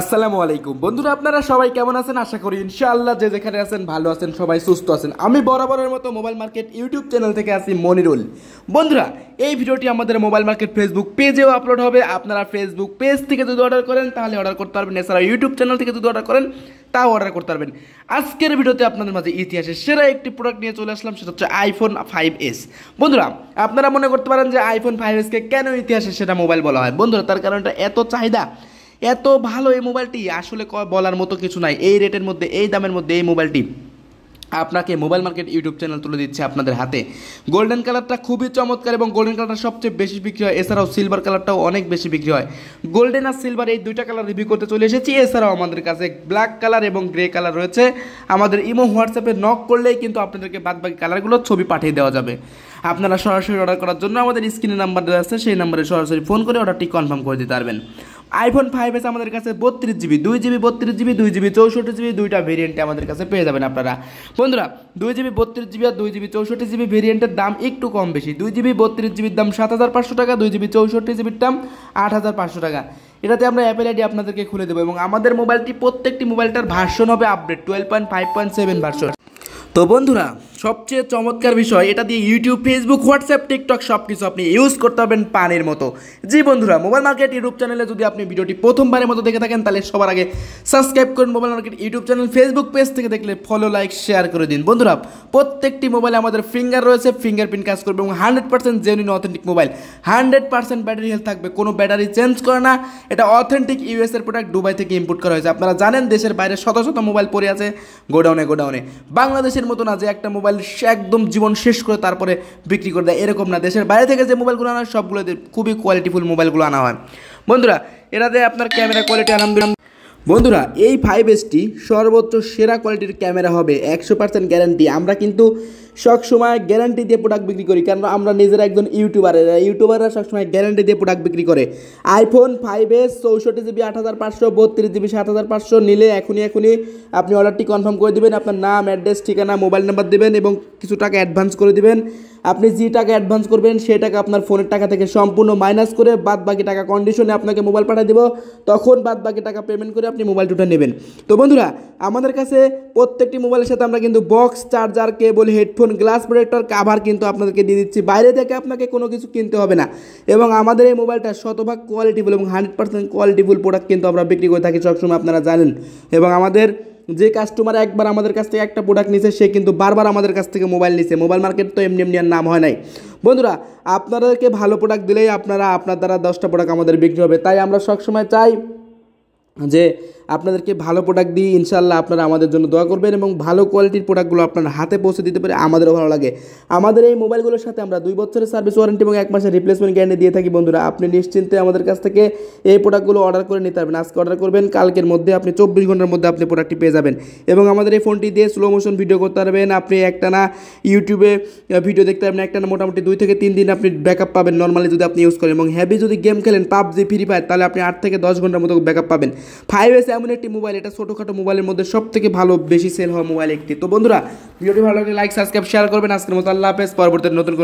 আসসালামু আলাইকুম বন্ধুরা আপনারা সবাই কেমন আছেন আশা করি ইনশাআল্লাহ যে যেখানে আছেন ভালো আছেন সবাই সুস্থ আছেন আমি বরাবরের মতো মোবাইল মার্কেট ইউটিউব চ্যানেল থেকে আছি মনিরুল বন্ধুরা এই ভিডিওটি আমাদের মোবাইল মার্কেট ফেসবুক পেজেও আপলোড হবে আপনারা ফেসবুক পেজ থেকে যদি অর্ডার করেন তাহলে অর্ডার করতে পারবেন এছাড়া ইউটিউব চ্যানেল থেকে যদি অর্ডার করেন তাও অর্ডার করতে পারবেন আজকের ভিডিওতে আপনাদের মাঝে ইতিহাসের সেরা একটি প্রোডাক্ট নিয়ে চলে আসলাম সেটা হচ্ছে আইফোন ফাইভ এস বন্ধুরা আপনারা মনে করতে পারেন যে আইফোন ফাইভ এসকে কেন ইতিহাসের সেটা মোবাইল বলা হয় বন্ধুরা তার কারণটা এত চাহিদা এত ভালো এই মোবাইলটি আসলে বলার মতো কিছু নাই এই রেটের মধ্যে এই দামের মধ্যে এই মোবাইলটি আপনাকে মোবাইল মার্কেট ইউটিউব চ্যানেল তুলে দিচ্ছে আপনাদের হাতে গোল্ডেন কালারটা খুবই চমৎকার এবং গোল্ডেন কালারটা সবচেয়ে বেশি বিক্রি হয় এছাড়াও সিলভার কালারটাও অনেক বেশি বিক্রি হয় গোল্ডেন আর সিলভার এই দুইটা কালার রিভিউ করতে চলে এসেছি এছাড়াও আমাদের কাছে ব্ল্যাক কালার এবং গ্রে কালার রয়েছে আমাদের ইমো হোয়াটসঅ্যাপে নক করলেই কিন্তু আপনাদেরকে বাদবাকি কালারগুলো ছবি পাঠিয়ে দেওয়া যাবে আপনারা সরাসরি অর্ডার করার জন্য আমাদের স্ক্রিনে নাম্বার দেওয়া আছে সেই নাম্বারে সরাসরি ফোন করে অর্ডারটি কনফার্ম করে দিতে পারবেন আইফোন ফাইভ এস আমাদের কাছে বত্রিশ জিবি দুই জিবি বত্রিশ জিবি দুই জিবি চৌষট্টি জিবি দুইটা ভেরিয়েন্টে আমাদের কাছে পেয়ে যাবেন আপনারা বন্ধুরা দুই জিবি বত্রিশ জিবি আর দুই জিবি চৌষট্টি জিবি ভেরিয়েন্টের দাম একটু কম বেশি দুই জিবি বত্রিশ জিবির দাম সাত হাজার পাঁচশো টাকা দুই জিবি চৌষট্টি জিবির দাম আট হাজার পাঁচশো টাকা এটাতে আমরা অ্যাপেল আইডি আপনাদেরকে খুলে দেবো এবং আমাদের মোবাইলটি প্রত্যেকটি মোবাইলটার ভার্সন হবে update twelve point five point seven version তো বন্ধুরা সবচেয়ে চমৎকার বিষয় এটা দিয়ে ইউটিউব ফেসবুক হোয়াটসঅ্যাপ টিকটক সব কিছু আপনি ইউজ করতে পারবেন পানির মতো জি বন্ধুরা মোবাইল মার্কেট ইউটিউব চ্যানেলে যদি আপনি ভিডিওটি প্রথমবারের মতো দেখে থাকেন তাহলে সবার আগে সাবস্ক্রাইব করুন mobile market YouTube channel Facebook page থেকে দেখলে ফলো লাইক শেয়ার করে দিন বন্ধুরা প্রত্যেকটি মোবাইলে আমাদের ফিঙ্গার রয়েছে ফিঙ্গারপ্রিন্ট কাজ করবে এবং hundred percent genuine authentic mobile hundred percent battery health থাকবে কোনো ব্যাটারি চেঞ্জ করে না এটা অথেন্টিক ইউএস এর প্রোডাক্ট দুবাই থেকে ইম্পোর্ট করা হয়েছে আপনারা জানেন দেশের বাইরে শত শত মোবাইল পড়ে আছে গোডাউনে গোডাউনে বাংলাদেশের মতো না যে একটা মোবাইল মোবাইল একদম জীবন শেষ করে তারপরে বিক্রি করে দেয় এরকম না দেশের বাইরে থেকে যে মোবাইলগুলো আনা হয় সবগুলোতে খুবই কোয়ালিটিফুল মোবাইলগুলো আনা হয় বন্ধুরা এটাতে আপনার ক্যামেরা কোয়ালিটি আনন্দ বন্ধুরা এই ফাইভ এসটি সর্বোচ্চ সেরা কোয়ালিটির ক্যামেরা হবে একশো পার্সেন্ট গ্যারান্টি আমরা কিন্তু সবসময় গ্যারান্টি দিয়ে প্রোডাক্ট বিক্রি করি কারণ আমরা নিজেরা একজন ইউটিউবারের ইউটিউবাররা সবসময় গ্যারান্টি দিয়ে প্রোডাক্ট বিক্রি করে আইফোন ফাইভ এস চৌষট্টি জিবি আট হাজার পাঁচশো বত্রিশ জিবি সাত হাজার পাঁচশো নিলে এখনই এখনই আপনি অর্ডারটি কনফার্ম করে দেবেন আপনার নাম অ্যাড্রেস ঠিকানা মোবাইল নাম্বার দেবেন এবং কিছু টাকা অ্যাডভান্স করে দেবেন আপনি যে টাকা অ্যাডভান্স করবেন সেই টাকা আপনার ফোনের টাকা থেকে সম্পূর্ণ মাইনাস করে বাদ বাকি টাকা কন্ডিশনে আপনাকে মোবাইল পাঠিয়ে দেবো তখন বাদ বাকি টাকা পেমেন্ট করে আপনি মোবাইল দুটো নেবেন তো বন্ধুরা আমাদের কাছে প্রত্যেকটি মোবাইলের সাথে আমরা কিন্তু বক্স চার্জার কেবল হেডফোন দেখুন গ্লাস প্রোটেক্টর কাভার কিন্তু আপনাদেরকে দিয়ে দিচ্ছি বাইরে থেকে আপনাকে কোনো কিছু কিনতে হবে না এবং আমাদের এই মোবাইলটা শতভাগ কোয়ালিটিফুল এবং হান্ড্রেড পার্সেন্ট কোয়ালিটিফুল প্রোডাক্ট কিন্তু আমরা বিক্রি করে থাকি সবসময় আপনারা জানেন এবং আমাদের যে কাস্টমার একবার আমাদের কাছ থেকে একটা প্রোডাক্ট নিছে সে কিন্তু বারবার আমাদের কাছ থেকে মোবাইল নিছে মোবাইল মার্কেট তো এমনি এমনি আর নাম হয় নাই বন্ধুরা আপনাদেরকে ভালো প্রোডাক্ট দিলেই আপনারা আপনার দ্বারা দশটা প্রোডাক্ট আমাদের বিক্রি হবে তাই আমরা সবসময় চাই যে আপনাদেরকে ভালো প্রোডাক্ট দিয়ে ইনশাল্লাহ আপনারা আমাদের জন্য দোয়া করবেন এবং ভালো কোয়ালিটির প্রোডাক্টগুলো আপনার হাতে পৌঁছে দিতে পারে আমাদেরও ভালো লাগে আমাদের এই মোবাইলগুলোর সাথে আমরা দুই বছরের সার্ভিস ওয়ারেন্টি এবং এক মাসের রিপ্লেসমেন্ট গ্যারান্টি দিয়ে থাকি বন্ধুরা আপনি নিশ্চিন্তে আমাদের কাছ থেকে এই প্রোডাক্টগুলো অর্ডার করে নিতে পারবেন আজকে অর্ডার করবেন কালকের মধ্যে আপনি চব্বিশ ঘন্টার মধ্যে আপনি প্রোডাক্টটি পেয়ে যাবেন এবং আমাদের এই ফোনটি দিয়ে স্লো মোশন ভিডিও করতে পারবেন আপনি একটানা ইউটিউবে ভিডিও দেখতে পারবেন একটানা মোটামুটি দুই থেকে তিন দিন আপনি ব্যাকআপ পাবেন নর্মালি যদি আপনি ইউজ করেন এবং হ্যাভি যদি গেম খেলেন পাবজি ফ্রি ফায়ার তাহলে আপনি আট থেকে দশ ঘন্টার মতো ব্যাকআপ পাবেন ফাইভ এস এমন একটি মোবাইল এটা ছোটোখাটো মোবাইলের মধ্যে সব থেকে ভালো বেশি সেল হওয়া মোবাইল একটি তো বন্ধুরা ভিডিওটি ভালো লাগলে লাইক সাবস্ক্রাইব শেয়ার করবেন আজকের মতো আল্লাহ হাফেজ পরবর্তীতে নতুন